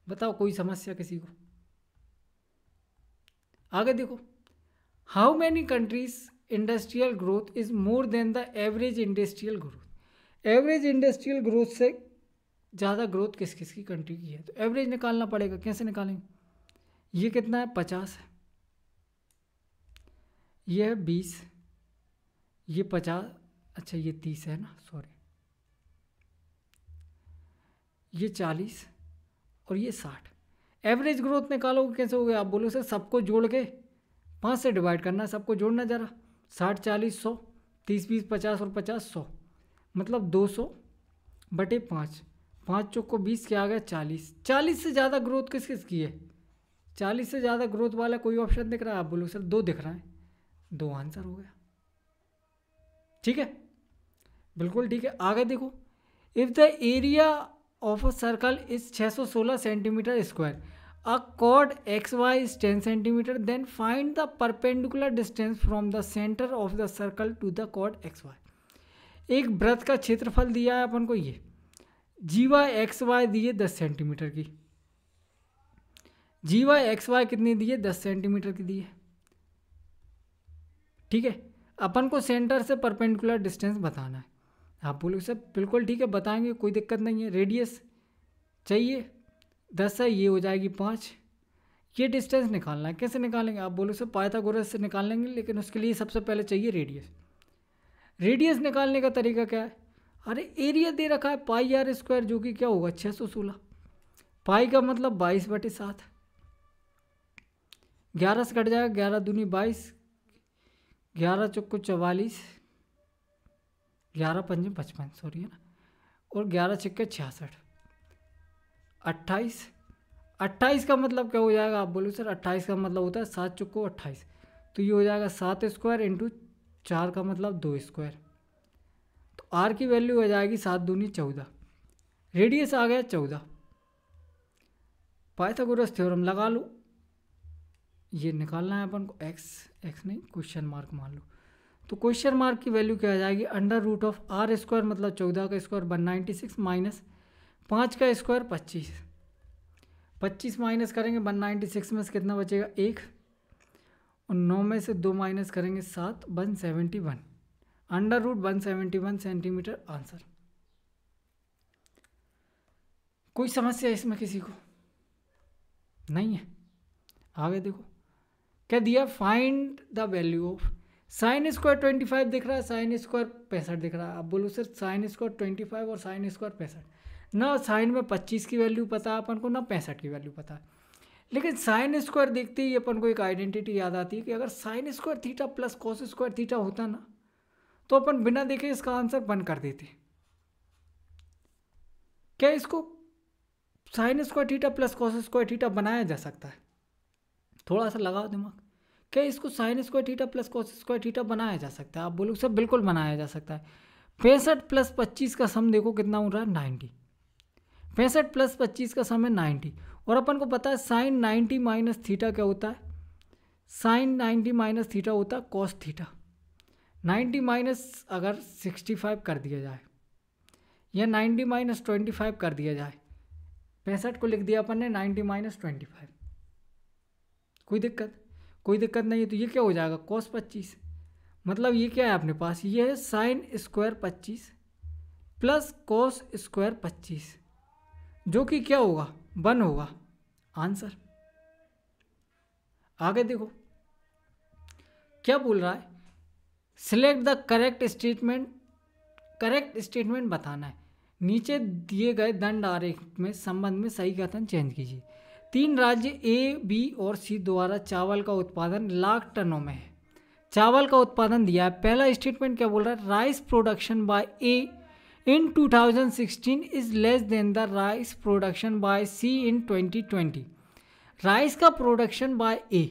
बताओ कोई समस्या किसी को आगे देखो how many countries industrial growth is more than the average industrial growth average industrial growth से ज़्यादा ग्रोथ किस किस की कंट्री की है तो एवरेज निकालना पड़ेगा कैसे निकालेंगे ये कितना है पचास है ये है बीस ये पचास अच्छा ये तीस है ना सॉरी ये चालीस और ये साठ एवरेज ग्रोथ निकालोगे कैसे हो गया आप बोलो सर सबको जोड़ के पाँच से डिवाइड करना है सबको जोड़ना ज़रा साठ चालीस सौ तीस बीस पचास और पचास सौ मतलब दो सौ बटे पाँच पाँच चौक को बीस क्या आ गया चालीस चालीस से ज़्यादा ग्रोथ किस किस की है चालीस से ज़्यादा ग्रोथ वाला कोई ऑप्शन दिख रहा है आप बोलो सर दो दिख रहा है दो आंसर हो गया ठीक है बिल्कुल ठीक है आगे देखो if the area of a circle is 616 centimetre square a chord X Y is ten centimetre then find the perpendicular distance from the centre of the circle to the chord X Y एक व्रत का क्षेत्रफल दिया है अपन को ये जीवा एक्स वाई दिए दस सेंटीमीटर की जीवा एक्स वाई कितनी दिए दस सेंटीमीटर की दी है ठीक है अपन को सेंटर से परपेंडिकुलर डिस्टेंस बताना है आप बोलोगे सर बिल्कुल ठीक है बताएंगे कोई दिक्कत नहीं है रेडियस चाहिए दस है ये हो जाएगी पाँच ये डिस्टेंस निकालना है कैसे निकालेंगे आप बोलो सर पायथागोरस से निकाल लेंगे लेकिन उसके लिए सबसे पहले चाहिए रेडियस रेडियस निकालने का तरीका क्या है अरे एरिया दे रखा है पाई आर स्क्वायर जो कि क्या होगा छः सौ सोलह पाई का मतलब बाईस बटे सात ग्यारह से कट जाएगा ग्यारह दूनी बाईस ग्यारह चौको चवालीस ग्यारह पंजे पचपन सॉरी है ना और ग्यारह छक्के छियासठ अट्ठाईस अट्ठाईस का मतलब क्या हो जाएगा आप बोलो सर अट्ठाईस का मतलब होता है सात चुको अट्ठाईस तो ये हो जाएगा सात स्क्वायर इंटू चार का मतलब दो स्क्वायर तो आर की वैल्यू हो जाएगी सात दूनी चौदह रेडियस आ गया चौदह पाइथागोरस थ्योरम लगा लो ये निकालना है अपन को एक्स एक्स नहीं क्वेश्चन मार्क मान लो तो क्वेश्चन मार्क की वैल्यू क्या आ जाएगी under root of R square मतलब चौदह का square one ninety six minus पाँच का स्क्वायर पच्चीस पच्चीस माइनस करेंगे वन नाइन्टी सिक्स में से कितना बचेगा एक और नौ में से दो माइनस करेंगे सात one seventy one under root one seventy one centimetre answer कोई समस्या है इसमें किसी को नहीं है आगे देखो क्या दिया find the value of sine square twenty five दिख रहा है साइन स्क्वायर पैंसठ दिख रहा है आप बोलो sir sine square twenty five और साइन स्क्वायर पैंसठ ना साइन में पच्चीस की वैल्यू पता है अपन को ना पैंसठ की वैल्यू पता है लेकिन साइन स्क्वायर देखते ही अपन को एक आइडेंटिटी याद आती है कि अगर sine square theta plus cos square theta होता ना तो अपन बिना देखे इसका आंसर बंद कर देते क्या इसको sine square theta plus cos square theta बनाया जा सकता है थोड़ा सा लगाओ दिमाग क्या इसको sine square theta plus cos square theta बनाया जा सकता है आप बोलोगे सर बिल्कुल बनाया जा सकता है पैंसठ प्लस पच्चीस का सम देखो कितना हो रहा है नाइन्टी पैंसठ प्लस पच्चीस का सम है नाइन्टी और अपन को पता है साइन नाइन्टी माइनस थीटा क्या होता है साइन नाइन्टी माइनस थीटा होता है कॉस थीटा नाइन्टी माइनस अगर सिक्सटी फाइव कर दिया जाए या नाइन्टी माइनस ट्वेंटी फाइव कर दिया जाए पैंसठ को लिख दिया अपन ने नाइन्टी माइनस ट्वेंटी फाइव कोई दिक्कत कोई दिक्कत नहीं है तो ये क्या हो जाएगा कॉस पच्चीस मतलब ये क्या है अपने पास ये है साइन स्क्वायर पच्चीस प्लस कॉस स्क्वायर पच्चीस जो कि क्या होगा वन होगा आंसर आगे देखो क्या बोल रहा है select the correct statement correct statement बताना है नीचे दिए गए दंड आरेख में संबंध में सही कथन चेंज कीजिए तीन राज्य ए बी और सी द्वारा चावल का उत्पादन लाख टनों में है चावल का उत्पादन दिया है पहला स्टेटमेंट क्या बोल रहा है rice production by A in 2016 is less than the rice production by C in 2020 rice का प्रोडक्शन बाय ए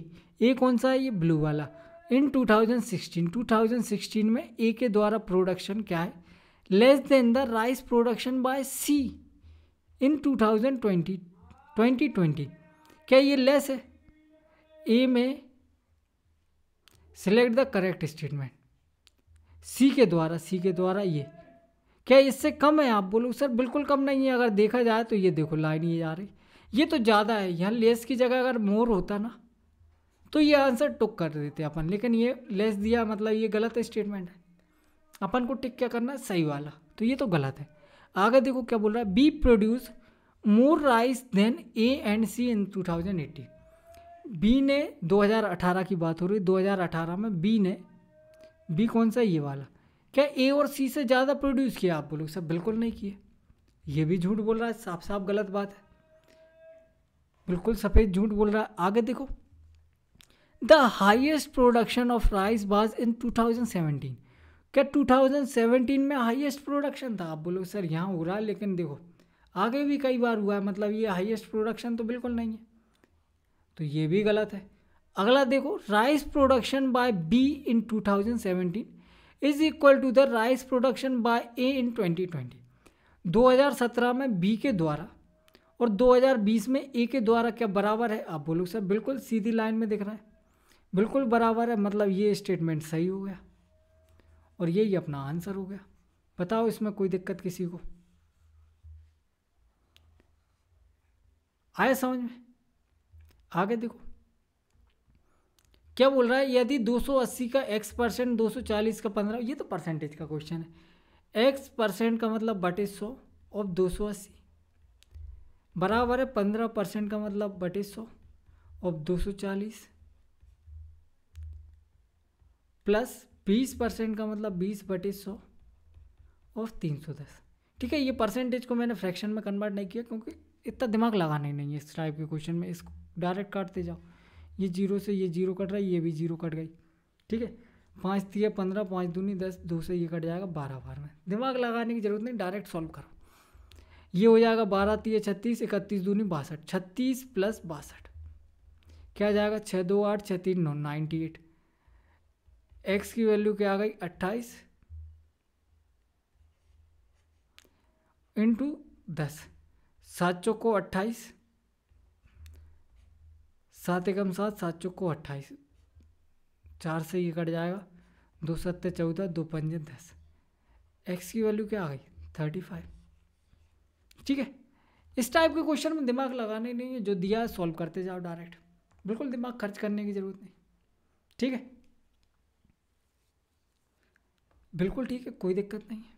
ए कौन सा है ये ब्लू वाला इन 2016 2016 में ए के द्वारा प्रोडक्शन क्या है less than the rice production by C in 2020 twenty twenty क्या ये लेस है ए में select the correct statement C के द्वारा सी के द्वारा ये क्या इससे कम है आप बोलो सर बिल्कुल कम नहीं है अगर देखा जाए तो ये देखो लाइन ये जा रही ये तो ज़्यादा है यहाँ लेस की जगह अगर मोर होता ना तो ये आंसर टुक कर देते अपन लेकिन ये लेस दिया मतलब ये गलत स्टेटमेंट है अपन को टिक क्या करना है सही वाला तो ये तो गलत है आगे देखो क्या बोल रहा है B produce more rice than A and C in 2018 B ने 2018 की बात हो रही 2018 में बी ने बी कौन सा ये वाला क्या ए और सी से ज़्यादा प्रोड्यूस किया आप बोलोगे सब बिल्कुल नहीं किए ये भी झूठ बोल रहा है साफ साफ गलत बात है बिल्कुल सफ़ेद झूठ बोल रहा है आगे देखो the highest production of rice was in 2017 क्या 2017 में हाइएस्ट प्रोडक्शन था आप बोलोगे सर यहाँ हो रहा है लेकिन देखो आगे भी कई बार हुआ है मतलब ये हाईएस्ट प्रोडक्शन तो बिल्कुल नहीं है तो ये भी गलत है अगला देखो rice production by B in 2017 is equal to the rice production by A in 2020 2017 में बी के द्वारा और 2020 में ए के द्वारा क्या बराबर है आप बोलो सर बिल्कुल सीधी लाइन में दिख रहा है बिल्कुल बराबर है मतलब ये स्टेटमेंट सही हो गया और यही अपना आंसर हो गया बताओ इसमें कोई दिक्कत किसी को आया समझ में आगे देखो क्या बोल रहा है यदि 280 का x परसेंट 240 का 15 ये तो परसेंटेज का क्वेश्चन है x परसेंट का मतलब बटे सौ और 280 बराबर है 15 परसेंट का मतलब बटे सौ और 240 प्लस 20 परसेंट का मतलब 20 बटे सौ और 310 ठीक है ये परसेंटेज को मैंने फ्रैक्शन में कन्वर्ट नहीं किया क्योंकि इतना दिमाग लगाना ही नहीं है इस टाइप के क्वेश्चन में इसको डायरेक्ट काटते जाओ ये जीरो से ये जीरो कट रहा है ये भी जीरो कट गई ठीक है पाँच तीन पंद्रह पाँच दूनी दस दो से ये कट जाएगा बारह बार में दिमाग लगाने की जरूरत नहीं डायरेक्ट सॉल्व करो ये हो जाएगा बारह तीय छत्तीस इकतीस दूनी बासठ छत्तीस प्लस बासठ क्या जाएगा छः दो आठ छः तीन नौ नाइन्टी एट एक्स की वैल्यू क्या आ गई अट्ठाईस इंटू दस सात चौको अट्ठाईस सात एकम सात सात चौको अट्ठाईस चार से ये कट जाएगा दो सत्तर चौदह दो पंजे दस एक्स की वैल्यू क्या आ गई थर्टी फाइव ठीक है इस टाइप के क्वेश्चन में दिमाग लगाने नहीं है जो दिया है सॉल्व करते जाओ डायरेक्ट बिल्कुल दिमाग खर्च करने की ज़रूरत नहीं ठीक है बिल्कुल ठीक है कोई दिक्कत नहीं है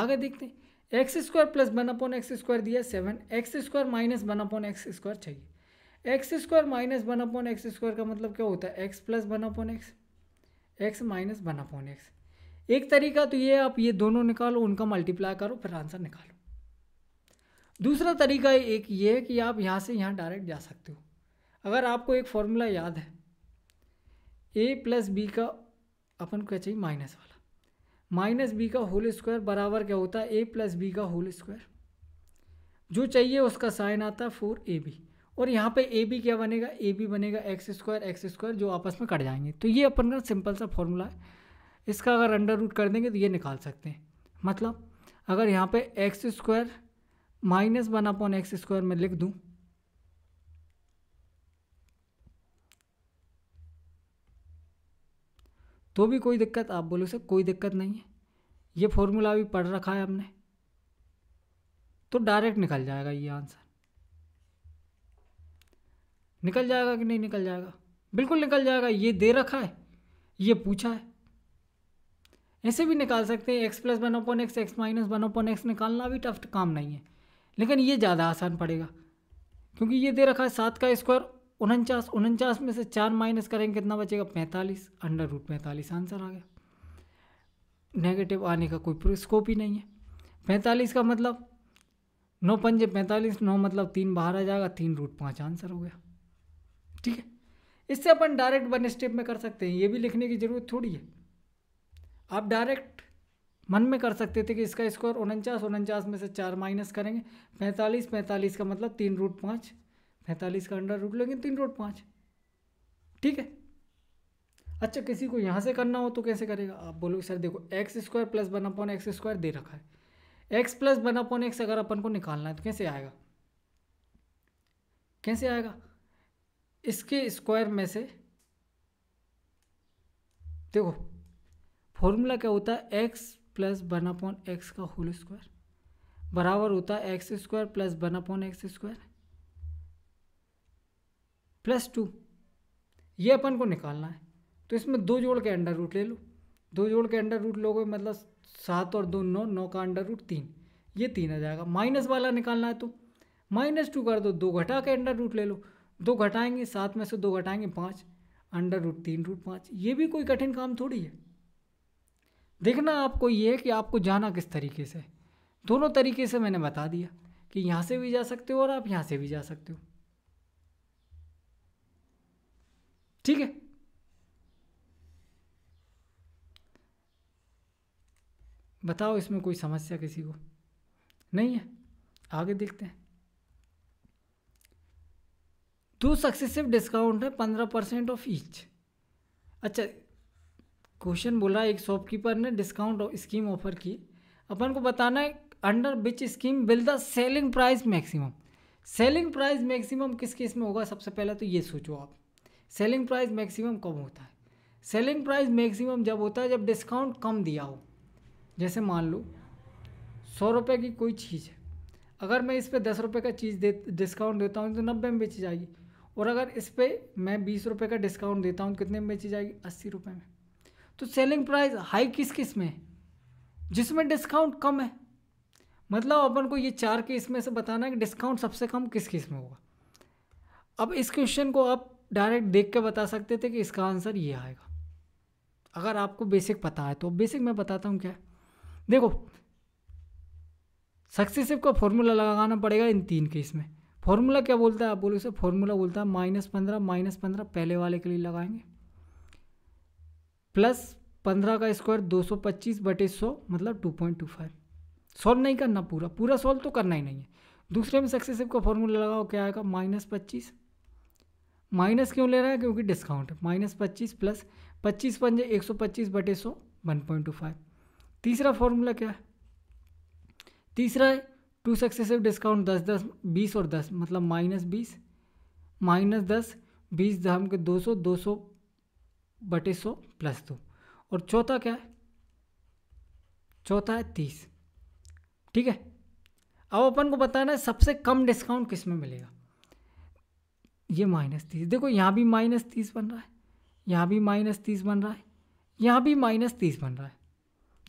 आगे देखते हैं X square plus one upon X square दिया seven X square minus one upon X square चाहिए X square minus one upon X square का मतलब क्या होता है X plus one upon X X minus one upon X एक तरीका तो ये आप ये दोनों निकालो उनका मल्टीप्लाई करो फिर आंसर निकालो दूसरा तरीका एक ये है कि आप यहाँ से यहाँ डायरेक्ट जा सकते हो अगर आपको एक फॉर्मूला याद है ए प्लस बी का अपन को चाहिए माइनस वाला माइनस बी का होल स्क्वायर बराबर क्या होता है ए प्लस बी का होल स्क्वायर जो चाहिए उसका साइन आता है फोर ए बी और यहाँ पे ए बी क्या बनेगा ए बी बनेगा एक्स स्क्वायर एक्स स्क्वायर जो आपस में कट जाएंगे तो ये अपन का सिंपल सा फॉर्मूला है इसका अगर अंडर रूट कर देंगे तो ये निकाल सकते हैं मतलब अगर यहाँ पे X square minus one upon X square में लिख दूँ तो भी कोई दिक्कत आप बोलो सर कोई दिक्कत नहीं है ये फॉर्मूला भी पढ़ रखा है हमने तो डायरेक्ट निकल जाएगा ये आंसर निकल जाएगा कि नहीं निकल जाएगा बिल्कुल निकल जाएगा ये दे रखा है ये पूछा है ऐसे भी निकाल सकते हैं X plus one open X X minus one open X निकालना भी टफ काम नहीं है लेकिन ये ज़्यादा आसान पड़ेगा क्योंकि ये दे रखा है सात का स्क्वायर उनचास उनचास में से चार माइनस करेंगे कितना बचेगा पैंतालीस अंडर रूट पैंतालीस आंसर आ गया नेगेटिव आने का कोई स्कोप ही नहीं है पैंतालीस का मतलब नौ पंजे पैंतालीस नौ मतलब तीन बाहर आ जाएगा तीन रूट पाँच आंसर हो गया ठीक है इससे अपन डायरेक्ट वन स्टेप में कर सकते हैं ये भी लिखने की ज़रूरत थोड़ी है आप डायरेक्ट मन में कर सकते थे कि इसका स्कोर उनचास उनचास में से चार माइनस करेंगे पैंतालीस पैंतालीस का मतलब तीन रूट पाँच पैंतालीस का अंडर रूट लेकिन तीन रूट पाँच ठीक है अच्छा किसी को यहाँ से करना हो तो कैसे करेगा आप बोलोगे सर देखो X square plus one upon X square दे रखा है X plus one upon X अगर अपन को निकालना है तो कैसे आएगा कैसे आएगा इसके स्क्वायर में से देखो फॉर्मूला क्या होता है X plus one upon X का होल स्क्वायर बराबर होता है X square plus one upon X square plus two ये अपन को निकालना है तो इसमें दो जोड़ के अंडर रूट ले लो दो जोड़ के अंडर रूट लोगे मतलब सात और दो नौ नौ का अंडर रूट तीन ये तीन आ जाएगा माइनस वाला निकालना है तो माइनस टू कर दो दो घटा के अंडर रूट ले लो दो घटाएंगे सात में से दो घटाएंगे पाँच अंडर रूट तीन रूट पाँच ये भी कोई कठिन काम थोड़ी है देखना आपको ये है कि आपको जाना किस तरीके से दोनों तरीके से मैंने बता दिया कि यहाँ से भी जा सकते हो और आप यहाँ से भी जा सकते हो ठीक है बताओ इसमें कोई समस्या किसी को नहीं है आगे देखते हैं दो सक्सेसिव डिस्काउंट है पंद्रह परसेंट ऑफ ईच अच्छा क्वेश्चन बोला एक शॉपकीपर ने डिस्काउंट स्कीम ऑफर की अपन को बताना है under which scheme will the selling price maximum selling price maximum किस केस में होगा सबसे पहले तो ये सोचो आप सेलिंग प्राइस मैक्सिमम कब होता है सेलिंग प्राइस मैक्सिमम जब होता है जब डिस्काउंट कम दिया हो जैसे मान लो सौ रुपये की कोई चीज़ है अगर मैं इस पर दस रुपये का चीज़ दे डिस्काउंट देता हूँ तो नब्बे में बेची जाएगी और अगर इस पर मैं बीस रुपये का डिस्काउंट देता हूँ तो कितने में बेची जाएगी अस्सी रुपये में तो सेलिंग प्राइस हाई किस किस में है जिसमें डिस्काउंट कम है मतलब अपन को ये चार के इसमें से बताना है कि डिस्काउंट सबसे कम किस किस में होगा अब इस क्वेश्चन को आप डायरेक्ट देख के बता सकते थे कि इसका आंसर ये आएगा अगर आपको बेसिक पता है तो बेसिक मैं बताता हूँ क्या देखो सक्सेसिव का फॉर्मूला लगाना पड़ेगा इन तीन केस में फॉर्मूला क्या बोलता है आप बोलो इसे फॉर्मूला बोलता है माइनस पंद्रह माइनस पंद्रह पहले वाले के लिए लगाएंगे प्लस पंद्रह का स्क्वायर दो सौ पच्चीस बटे सौ मतलब two point two five solve नहीं करना पूरा पूरा सॉल्व तो करना ही नहीं है दूसरे में सक्सेसिव का फॉर्मूला लगाओ क्या आएगा माइनस पच्चीस माइनस क्यों ले रहा है क्योंकि डिस्काउंट है माइनस पच्चीस प्लस पच्चीस पंजे एक सौ पच्चीस बटे सौ वन पॉइंट टू फाइव तीसरा फॉर्मूला क्या है तीसरा है टू सक्सेसिव डिस्काउंट दस दस बीस और दस मतलब माइनस बीस माइनस दस बीस धाम के दो सौ दो सौ बटे सौ प्लस दो और चौथा क्या है चौथा है तीस ठीक है अब अपन को बताना है सबसे कम डिस्काउंट किस में मिलेगा ये माइनस तीस देखो यहाँ भी माइनस तीस बन रहा है यहाँ भी माइनस तीस बन रहा है यहाँ भी माइनस तीस बन रहा है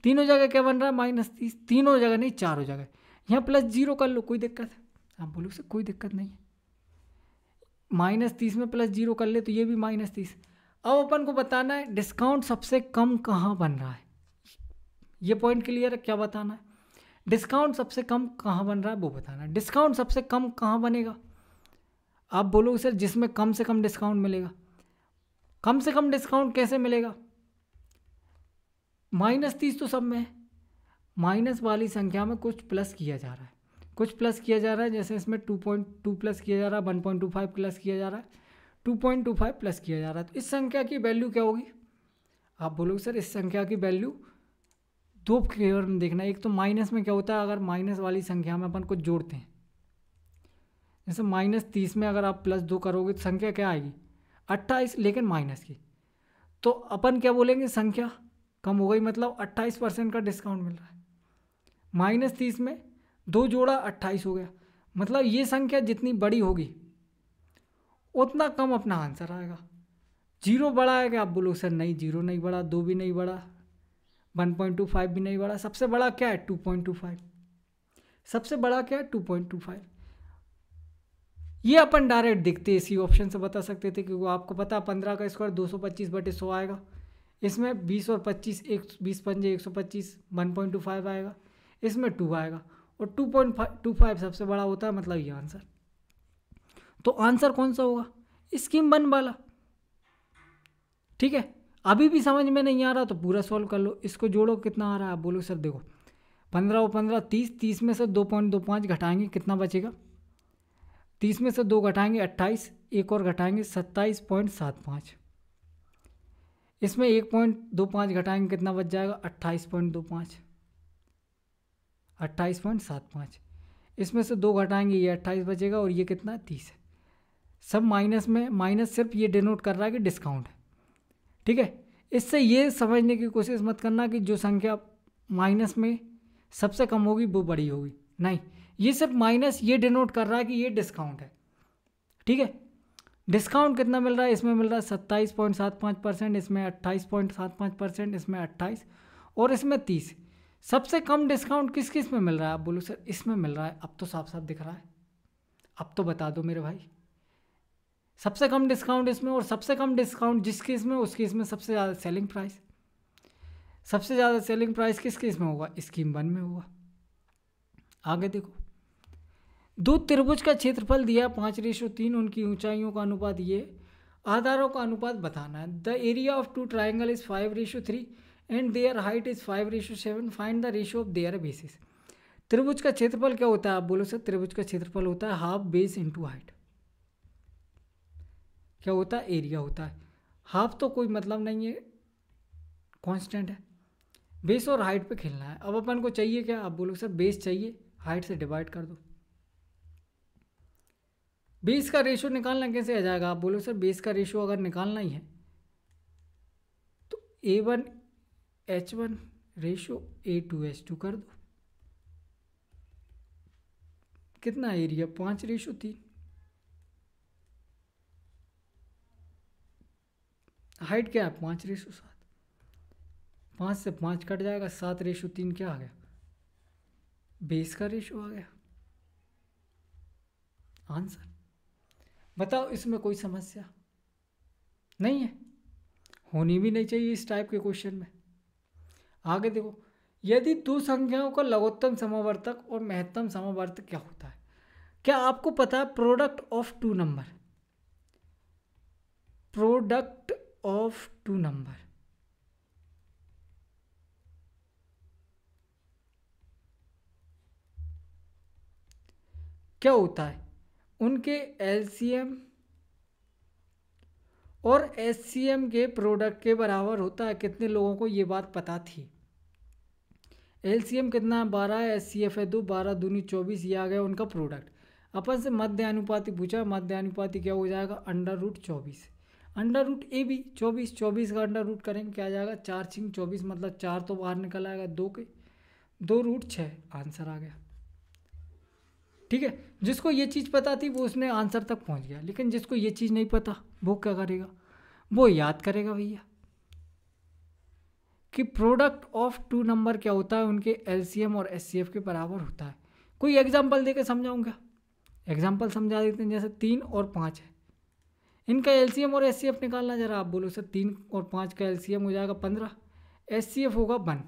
तीनों जगह क्या बन रहा है माइनस तीस तीनों जगह नहीं चारों जगह यहाँ प्लस जीरो कर लो कोई दिक्कत है आप बोलो से कोई दिक्कत नहीं है माइनस तीस में प्लस जीरो कर ले तो ये भी माइनस तीस अब अपन को बताना है डिस्काउंट सबसे कम कहाँ बन रहा है ये पॉइंट क्लियर है क्या बताना है डिस्काउंट सबसे कम कहाँ बन रहा है वो बताना है डिस्काउंट सबसे कम कहाँ बनेगा आप बोलोगे सर जिसमें कम से कम डिस्काउंट मिलेगा कम से कम डिस्काउंट कैसे मिलेगा माइनस तीस तो सब में है माइनस वाली संख्या में कुछ प्लस किया जा रहा है कुछ प्लस किया जा रहा है जैसे इसमें टू पॉइंट टू प्लस किया जा रहा है one point two five plus किया जा रहा है two point two five plus किया जा रहा है तो इस संख्या की वैल्यू क्या होगी आप बोलोगे सर इस संख्या की वैल्यू दो फेवर में देखना एक तो माइनस में क्या होता है अगर माइनस वाली संख्या में अपन कुछ जोड़ते हैं जैसे माइनस तीस में अगर आप प्लस दो करोगे तो संख्या क्या आएगी अट्ठाईस लेकिन माइनस की तो अपन क्या बोलेंगे संख्या कम हो गई मतलब अट्ठाईस परसेंट का डिस्काउंट मिल रहा है माइनस तीस में दो जोड़ा अट्ठाईस हो गया मतलब ये संख्या जितनी बड़ी होगी उतना कम अपना आंसर आएगा जीरो बड़ा है क्या आप बोलो सर नहीं जीरो नहीं बड़ा दो भी नहीं बड़ा वन पॉइंट टू फाइव भी नहीं बड़ा सबसे बड़ा क्या है टू पॉइंट टू फाइव सबसे बड़ा क्या है टू पॉइंट टू फाइव ये अपन डायरेक्ट देखते इसी ऑप्शन से बता सकते थे क्योंकि आपको पता पंद्रह का स्क्वायर दो सौ पच्चीस बटे सौ आएगा इसमें बीस और पच्चीस एक बीस पंजे एक सौ पच्चीस वन पॉइंट टू फाइव आएगा इसमें टू आएगा और टू पॉइंट टू फाइव सबसे बड़ा होता है मतलब ये आंसर तो आंसर कौन सा होगा स्कीम वन वाला ठीक है अभी भी समझ में नहीं आ रहा तो पूरा सॉल्व कर लो इसको जोड़ो कितना आ रहा है बोलो सर देखो पंद्रह और पंद्रह तीस तीस में से दो पॉइंट दो पाँच घटाएंगे कितना बचेगा तीस में से दो घटाएंगे अट्ठाईस एक और घटाएंगे सत्ताईस पॉइंट सात पाँच इसमें एक पॉइंट दो पाँच घटाएंगे कितना बच जाएगा अट्ठाईस पॉइंट दो पाँच अट्ठाईस पॉइंट सात पाँच इसमें से दो घटाएंगे ये अट्ठाईस बचेगा और ये कितना तीस है सब माइनस में माइनस सिर्फ ये डिनोट कर रहा है कि डिस्काउंट है ठीक है इससे ये समझने की कोशिश मत करना कि जो संख्या माइनस में सबसे कम होगी वो बड़ी होगी नहीं ये सिर्फ माइनस ये डिनोट कर रहा है कि ये डिस्काउंट है ठीक है डिस्काउंट कितना मिल रहा है इसमें मिल रहा है सत्ताईस पॉइंट सात पाँच परसेंट इसमें अट्ठाईस पॉइंट सात पाँच परसेंट इसमें अट्ठाईस और इसमें तीस सबसे कम डिस्काउंट किस किस में मिल रहा है आप बोलो सर इसमें मिल रहा है अब तो साफ साफ दिख रहा है अब तो बता दो मेरे भाई सबसे कम डिस्काउंट इसमें और सबसे कम डिस्काउंट जिस केस में उस केस में सबसे ज़्यादा सेलिंग प्राइस सबसे ज़्यादा सेलिंग प्राइस किस केस में होगा स्कीम वन में होगा आगे देखो दो त्रिभुज का क्षेत्रफल दिया पाँच रेशो तीन उनकी ऊंचाइयों का अनुपात ये आधारों का अनुपात बताना है the area of two triangle is five ratio three and their height is five ratio seven find the ratio of their bases त्रिभुज का क्षेत्रफल क्या होता है आप बोलो सर त्रिभुज का क्षेत्रफल होता है हाफ बेस इंटू हाइट क्या होता है एरिया होता है हाफ तो कोई मतलब नहीं है कॉन्स्टेंट है बेस और हाइट पे खेलना है अब अपन को चाहिए क्या आप बोलो सर बेस चाहिए हाइट से डिवाइड कर दो बीस का रेशो निकालना कैसे आ जाएगा आप बोलो सर बीस का रेशो अगर निकालना ही है तो A one H one ratio A two H two कर दो कितना एरिया पाँच रेशो तीन हाइट क्या है पाँच रेशो सात पाँच से पाँच कट जाएगा सात रेशो तीन क्या आ गया बीस का रेशो आ गया आंसर बताओ इसमें कोई समस्या नहीं है होनी भी नहीं चाहिए इस टाइप के क्वेश्चन में आगे देखो यदि दो संख्याओं का लघुत्तम समावर्तक और महत्तम समावर्तक क्या होता है क्या आपको पता है product of two number product of two number क्या होता है उनके एलसीएम और एससीएम के प्रोडक्ट के बराबर होता है कितने लोगों को ये बात पता थी एलसीएम कितना है बारह एस सी एफ है दो बारह दूनी चौबीस ये आ गया उनका प्रोडक्ट अपन से मध्य अनुपाति पूछा मध्य अनुपाति क्या हो जाएगा अंडर रूट चौबीस अंडर रूट ए भी चौबीस चौबीस का अंडर रूट करेंगे क्या जाएगा चार छिंग चौबीस मतलब चार तो बाहर निकल आएगा दो के दो रूट छः आंसर आ गया ठीक है जिसको ये चीज़ पता थी वो उसने आंसर तक पहुंच गया लेकिन जिसको ये चीज़ नहीं पता वो क्या करेगा वो याद करेगा भैया कि प्रोडक्ट ऑफ टू नंबर क्या होता है उनके एल और एस के बराबर होता है कोई एग्जाम्पल दे के समझाऊँगा एग्जाम्पल समझा देते हैं जैसे तीन और पाँच है इनका एल और एस निकालना ज़रा आप बोलो सर तीन और पाँच का एल हो जाएगा पंद्रह एस होगा वन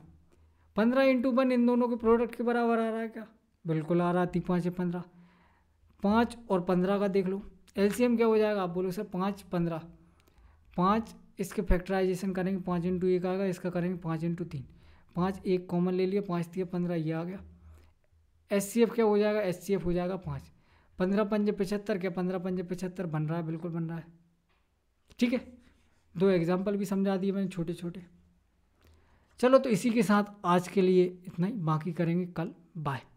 पंद्रह इंटू वन इन दोनों के प्रोडक्ट के बराबर आ रहा है क्या बिल्कुल आ रहा है पाँच से पंद्रह पाँच और पंद्रह का देख लो एल क्या हो जाएगा आप बोलो सर पाँच पंद्रह पाँच इसके फैक्टराइजेशन करेंगे पाँच इंटू एक आएगा इसका करेंगे पाँच इंटू तीन पाँच एक कॉमन ले लिया पाँच तीन पंद्रह ये आ गया एस क्या हो जाएगा एस हो जाएगा पाँच पंद्रह पंजे पचहत्तर क्या पंद्रह पंजे पचहत्तर बन रहा है बिल्कुल बन रहा है ठीक है दो एग्जाम्पल भी समझा दिए मैंने छोटे छोटे चलो तो इसी के साथ आज के लिए इतना ही बाकी करेंगे कल बाय